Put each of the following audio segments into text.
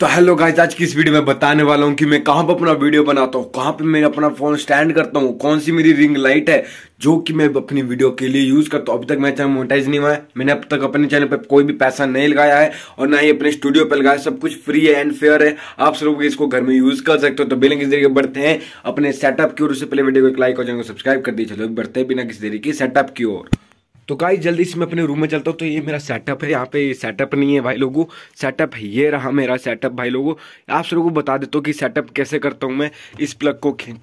तो hello guys आज की इस वीडियो में बताने वाला हूँ कि मैं कहाँ पर अपना वीडियो बनाता हूँ कहाँ पर मैं अपना फ़ोन स्टैंड करता हूँ कौन सी मेरी रिंग लाइट है जो कि मैं अपनी वीडियो के लिए यूज़ करता हूँ अभी तक मेरा चैनल मोनेटाइज नहीं हुआ है मैंने अब तक अपने चैनल पर कोई भी पैसा नहीं लगाया है और ना ही अपने स्टूडियो पर लगाया सब कुछ फ्री है एंड फेयर है आप सब लोग इसको घर में यूज़ कर सकते हो तो बिना किसी तरीके बढ़ते हैं अपने सेटअप की ओर उससे पहले वीडियो को एक लाइक और चैनल को सब्सक्राइब कर दिए चलो बढ़ते हैं बिना किसी तरीके सेटअप की ओर तो गाई जल्दी से मैं अपने रूम में चलता हूँ तो ये मेरा सेटअप है यहाँ पे सेटअप नहीं है भाई लोगों सेटअप ये रहा मेरा सेटअप भाई लोगों आप सब को बता देता हूँ कि सेटअप कैसे करता हूँ मैं इस प्लग को खींच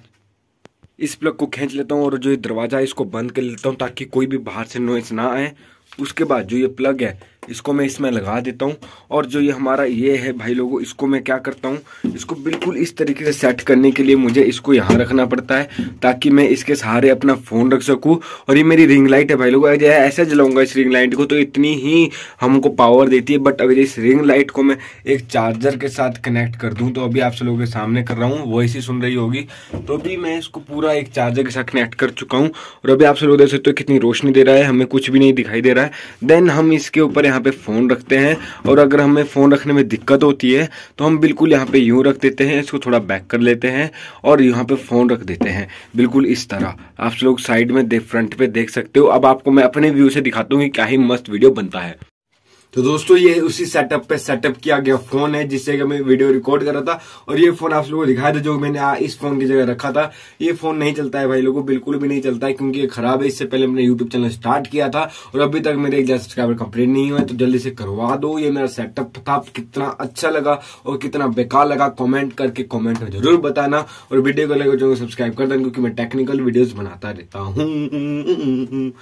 इस प्लग को खींच लेता हूँ और जो ये दरवाज़ा है इसको बंद कर लेता हूँ ताकि कोई भी बाहर से नोइस ना आए उसके बाद जो ये प्लग है इसको मैं इसमें लगा देता हूँ और जो ये हमारा ये है भाई लोगों इसको मैं क्या करता हूँ इसको बिल्कुल इस तरीके से सेट करने के लिए मुझे इसको यहाँ रखना पड़ता है ताकि मैं इसके सहारे अपना फ़ोन रख सकूँ और ये मेरी रिंग लाइट है भाई लोगों अगर ऐसे जलाऊंगा इस रिंग लाइट को तो इतनी ही हमको पावर देती है बट अगर इस रिंग लाइट को मैं एक चार्जर के साथ कनेक्ट कर दूँ तो अभी आप सब लोगों के सामने कर रहा हूँ वो ऐसी सुन रही होगी तो अभी मैं इसको पूरा एक चार्जर के साथ कनेक्ट कर चुका हूँ और अभी आप सब लोग देख सकते हो कितनी रोशनी दे रहा है हमें कुछ भी नहीं दिखाई दे रहा है देन हम इसके ऊपर यहाँ यहाँ पे फ़ोन रखते हैं और अगर हमें फ़ोन रखने में दिक्कत होती है तो हम बिल्कुल यहाँ पे यूँ रख देते हैं इसको थोड़ा बैक कर लेते हैं और यहाँ पे फ़ोन रख देते हैं बिल्कुल इस तरह आप लोग साइड में फ्रंट पे देख सकते हो अब आपको मैं अपने व्यू से दिखाता हूँ कि क्या ही मस्त वीडियो बनता है तो दोस्तों ये उसी सेटअप पे सेटअप किया गया फोन है जिससे कि मैं वीडियो रिकॉर्ड कर रहा था और ये फोन आप लोगों को दिखाया था जो मैंने आ, इस फोन की जगह रखा था ये फोन नहीं चलता है भाई लोगों बिल्कुल भी नहीं चलता है क्योंकि ये खराब है इससे पहले मैंने यूट्यूब चैनल स्टार्ट किया था और अभी तक मेरे एक सब्सक्राइबर कंप्लीट नहीं हुआ तो जल्दी से करवा दो ये मेरा सेटअप था कितना अच्छा लगा और कितना बेकार लगा कॉमेंट करके कॉमेंट में जरूर बताना और वीडियो को लगे सब्सक्राइब कर देना क्योंकि मैं टेक्निकल वीडियोज बनाता रहता हूँ